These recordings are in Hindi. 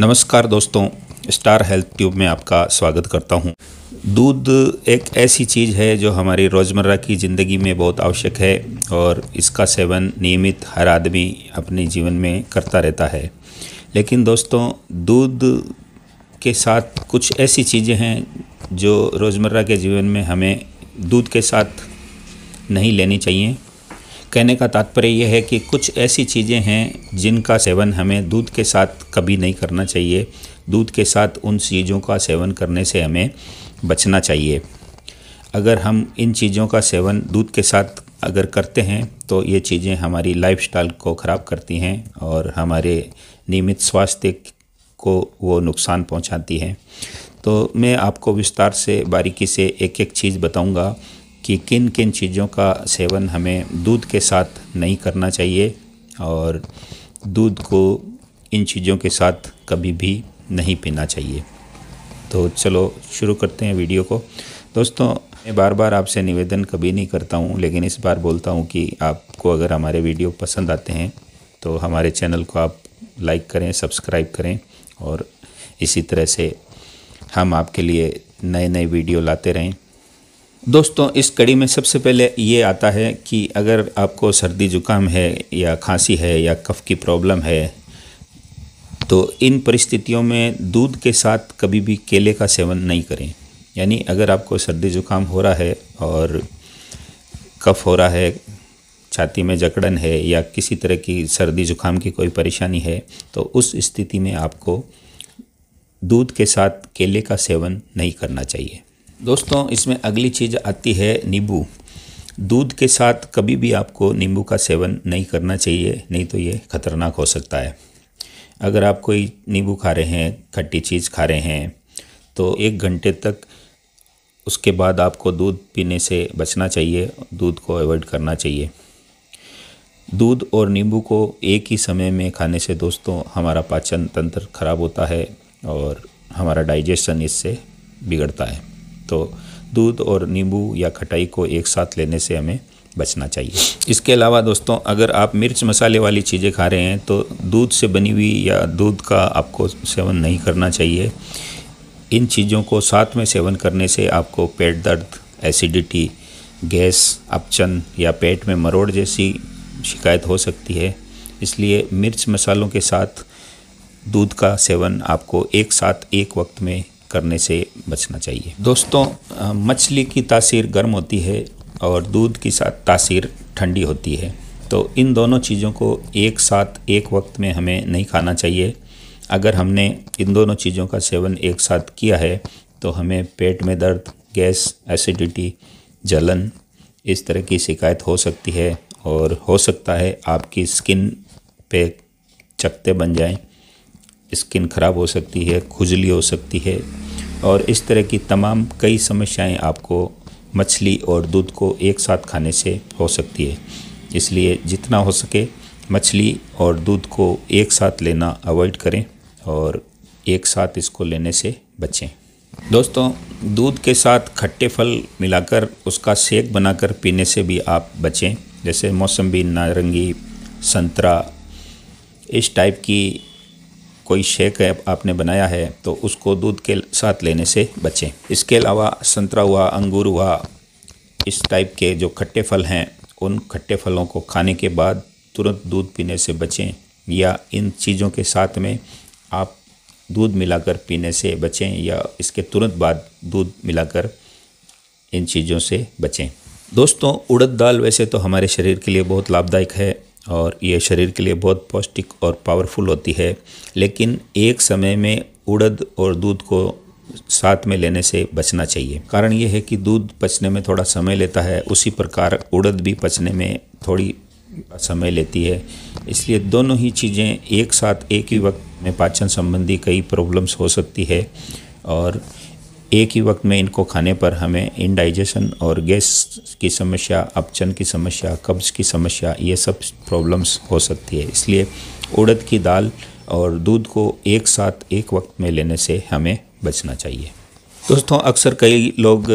नमस्कार दोस्तों स्टार हेल्थ ट्यूब में आपका स्वागत करता हूं। दूध एक ऐसी चीज़ है जो हमारी रोज़मर्रा की ज़िंदगी में बहुत आवश्यक है और इसका सेवन नियमित हर आदमी अपने जीवन में करता रहता है लेकिन दोस्तों दूध के साथ कुछ ऐसी चीज़ें हैं जो रोज़मर्रा के जीवन में हमें दूध के साथ नहीं लेनी चाहिए कहने का तात्पर्य यह है कि कुछ ऐसी चीज़ें हैं जिनका सेवन हमें दूध के साथ कभी नहीं करना चाहिए दूध के साथ उन चीज़ों का सेवन करने से हमें बचना चाहिए अगर हम इन चीज़ों का सेवन दूध के साथ अगर करते हैं तो ये चीज़ें हमारी लाइफस्टाइल को ख़राब करती हैं और हमारे नियमित स्वास्थ्य को वो नुकसान पहुंचाती हैं तो मैं आपको विस्तार से बारीकी से एक एक चीज़ बताऊंगा कि किन किन चीज़ों का सेवन हमें दूध के साथ नहीं करना चाहिए और दूध को इन चीज़ों के साथ कभी भी नहीं पीना चाहिए तो चलो शुरू करते हैं वीडियो को दोस्तों मैं बार बार आपसे निवेदन कभी नहीं करता हूँ लेकिन इस बार बोलता हूँ कि आपको अगर हमारे वीडियो पसंद आते हैं तो हमारे चैनल को आप लाइक करें सब्सक्राइब करें और इसी तरह से हम आपके लिए नए नए वीडियो लाते रहें दोस्तों इस कड़ी में सबसे पहले ये आता है कि अगर आपको सर्दी जुकाम है या खांसी है या कफ की प्रॉब्लम है तो इन परिस्थितियों में दूध के साथ कभी भी केले का सेवन नहीं करें यानी अगर आपको सर्दी जुकाम हो रहा है और कफ हो रहा है छाती में जकड़न है या किसी तरह की सर्दी जुकाम की कोई परेशानी है तो उस स्थिति में आपको दूध के साथ केले का सेवन नहीं करना चाहिए दोस्तों इसमें अगली चीज़ आती है नींबू दूध के साथ कभी भी आपको नींबू का सेवन नहीं करना चाहिए नहीं तो ये खतरनाक हो सकता है अगर आप कोई नींबू खा रहे हैं खट्टी चीज़ खा रहे हैं तो एक घंटे तक उसके बाद आपको दूध पीने से बचना चाहिए दूध को अवॉइड करना चाहिए दूध और नींबू को एक ही समय में खाने से दोस्तों हमारा पाचन तंत्र खराब होता है और हमारा डाइजेशन इससे बिगड़ता है तो दूध और नींबू या खटाई को एक साथ लेने से हमें बचना चाहिए इसके अलावा दोस्तों अगर आप मिर्च मसाले वाली चीज़ें खा रहे हैं तो दूध से बनी हुई या दूध का आपको सेवन नहीं करना चाहिए इन चीज़ों को साथ में सेवन करने से आपको पेट दर्द एसिडिटी गैस अपचन या पेट में मरोड़ जैसी शिकायत हो सकती है इसलिए मिर्च मसालों के साथ दूध का सेवन आपको एक साथ एक वक्त में करने से बचना चाहिए दोस्तों मछली की तासीर गर्म होती है और दूध की साथ तासीर ठंडी होती है तो इन दोनों चीज़ों को एक साथ एक वक्त में हमें नहीं खाना चाहिए अगर हमने इन दोनों चीज़ों का सेवन एक साथ किया है तो हमें पेट में दर्द गैस एसिडिटी जलन इस तरह की शिकायत हो सकती है और हो सकता है आपकी स्किन पे चकते बन जाएं स्किन खराब हो सकती है खुजली हो सकती है और इस तरह की तमाम कई समस्याएं आपको मछली और दूध को एक साथ खाने से हो सकती है इसलिए जितना हो सके मछली और दूध को एक साथ लेना अवॉइड करें और एक साथ इसको लेने से बचें दोस्तों दूध के साथ खट्टे फल मिलाकर उसका सेक बनाकर पीने से भी आप बचें जैसे मौसम्बी नारंगी संतरा इस टाइप की कोई शेक आपने बनाया है तो उसको दूध के साथ लेने से बचें इसके अलावा संतरा हुआ अंगूर हुआ इस टाइप के जो खट्टे फल हैं उन खट्टे फलों को खाने के बाद तुरंत दूध पीने से बचें या इन चीज़ों के साथ में आप दूध मिलाकर पीने से बचें या इसके तुरंत बाद दूध मिलाकर इन चीज़ों से बचें दोस्तों उड़द दाल वैसे तो हमारे शरीर के लिए बहुत लाभदायक है और ये शरीर के लिए बहुत पौष्टिक और पावरफुल होती है लेकिन एक समय में उड़द और दूध को साथ में लेने से बचना चाहिए कारण ये है कि दूध पचने में थोड़ा समय लेता है उसी प्रकार उड़द भी पचने में थोड़ी समय लेती है इसलिए दोनों ही चीज़ें एक साथ एक ही वक्त में पाचन संबंधी कई प्रॉब्लम्स हो सकती है और एक ही वक्त में इनको खाने पर हमें इनडाइजेशन और गैस की समस्या अपचन की समस्या कब्ज़ की समस्या ये सब प्रॉब्लम्स हो सकती है इसलिए उड़द की दाल और दूध को एक साथ एक वक्त में लेने से हमें बचना चाहिए दोस्तों अक्सर कई लोग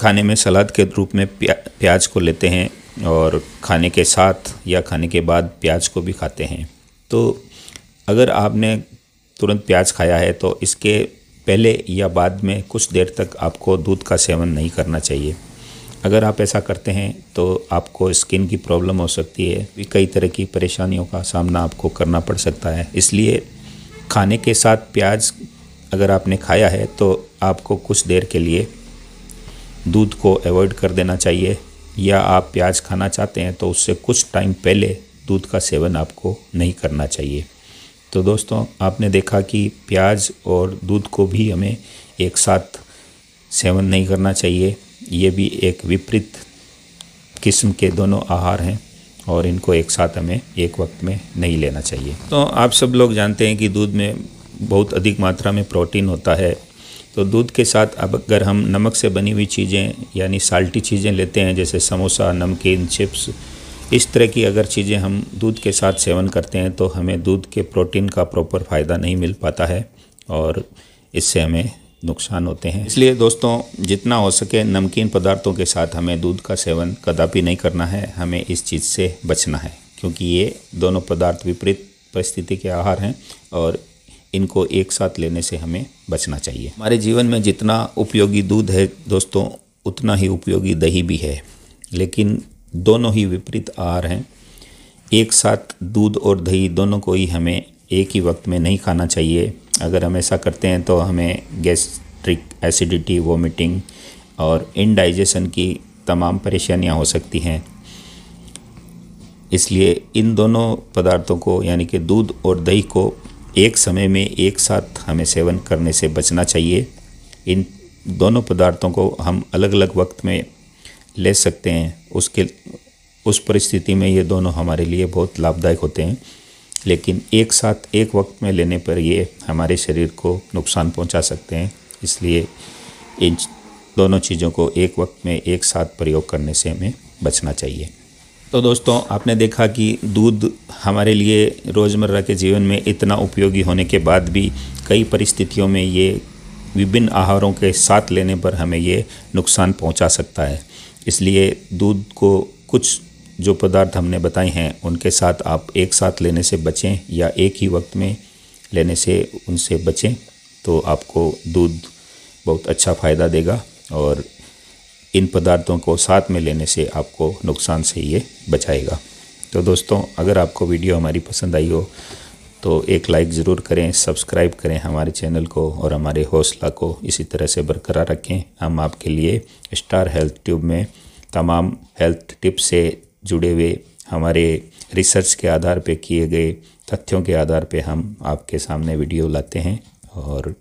खाने में सलाद के रूप में प्या, प्याज को लेते हैं और खाने के साथ या खाने के बाद प्याज को भी खाते हैं तो अगर आपने तुरंत प्याज खाया है तो इसके पहले या बाद में कुछ देर तक आपको दूध का सेवन नहीं करना चाहिए अगर आप ऐसा करते हैं तो आपको स्किन की प्रॉब्लम हो सकती है भी कई तरह की परेशानियों का सामना आपको करना पड़ सकता है इसलिए खाने के साथ प्याज अगर आपने खाया है तो आपको कुछ देर के लिए दूध को अवॉइड कर देना चाहिए या आप प्याज खाना चाहते हैं तो उससे कुछ टाइम पहले दूध का सेवन आपको नहीं करना चाहिए तो दोस्तों आपने देखा कि प्याज और दूध को भी हमें एक साथ सेवन नहीं करना चाहिए ये भी एक विपरीत किस्म के दोनों आहार हैं और इनको एक साथ हमें एक वक्त में नहीं लेना चाहिए तो आप सब लोग जानते हैं कि दूध में बहुत अधिक मात्रा में प्रोटीन होता है तो दूध के साथ अब अगर हम नमक से बनी हुई चीज़ें यानी साल्टी चीज़ें लेते हैं जैसे समोसा नमकीन चिप्स इस तरह की अगर चीज़ें हम दूध के साथ सेवन करते हैं तो हमें दूध के प्रोटीन का प्रॉपर फ़ायदा नहीं मिल पाता है और इससे हमें नुकसान होते हैं इसलिए दोस्तों जितना हो सके नमकीन पदार्थों के साथ हमें दूध का सेवन कदापि नहीं करना है हमें इस चीज़ से बचना है क्योंकि ये दोनों पदार्थ विपरीत परिस्थिति के आहार हैं और इनको एक साथ लेने से हमें बचना चाहिए हमारे जीवन में जितना उपयोगी दूध है दोस्तों उतना ही उपयोगी दही भी है लेकिन दोनों ही विपरीत आहार हैं एक साथ दूध और दही दोनों को ही हमें एक ही वक्त में नहीं खाना चाहिए अगर हम ऐसा करते हैं तो हमें गैस्ट्रिक एसिडिटी वोमिटिंग और इनडाइजेशन की तमाम परेशानियां हो सकती हैं इसलिए इन दोनों पदार्थों को यानी कि दूध और दही को एक समय में एक साथ हमें सेवन करने से बचना चाहिए इन दोनों पदार्थों को हम अलग अलग वक्त में ले सकते हैं उसके उस परिस्थिति में ये दोनों हमारे लिए बहुत लाभदायक होते हैं लेकिन एक साथ एक वक्त में लेने पर ये हमारे शरीर को नुकसान पहुंचा सकते हैं इसलिए इन दोनों चीज़ों को एक वक्त में एक साथ प्रयोग करने से हमें बचना चाहिए तो दोस्तों आपने देखा कि दूध हमारे लिए रोज़मर्रा के जीवन में इतना उपयोगी होने के बाद भी कई परिस्थितियों में ये विभिन्न आहारों के साथ लेने पर हमें ये नुकसान पहुंचा सकता है इसलिए दूध को कुछ जो पदार्थ हमने बताए हैं उनके साथ आप एक साथ लेने से बचें या एक ही वक्त में लेने से उनसे बचें तो आपको दूध बहुत अच्छा फ़ायदा देगा और इन पदार्थों को साथ में लेने से आपको नुकसान से ये बचाएगा तो दोस्तों अगर आपको वीडियो हमारी पसंद आई हो तो एक लाइक ज़रूर करें सब्सक्राइब करें हमारे चैनल को और हमारे हौसला को इसी तरह से बरकरार रखें हम आपके लिए स्टार हेल्थ ट्यूब में तमाम हेल्थ टिप्स से जुड़े हुए हमारे रिसर्च के आधार पे किए गए तथ्यों के आधार पे हम आपके सामने वीडियो लाते हैं और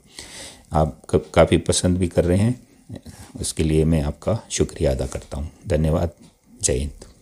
आप काफ़ी पसंद भी कर रहे हैं उसके लिए मैं आपका शुक्रिया अदा करता हूँ धन्यवाद जय हिंद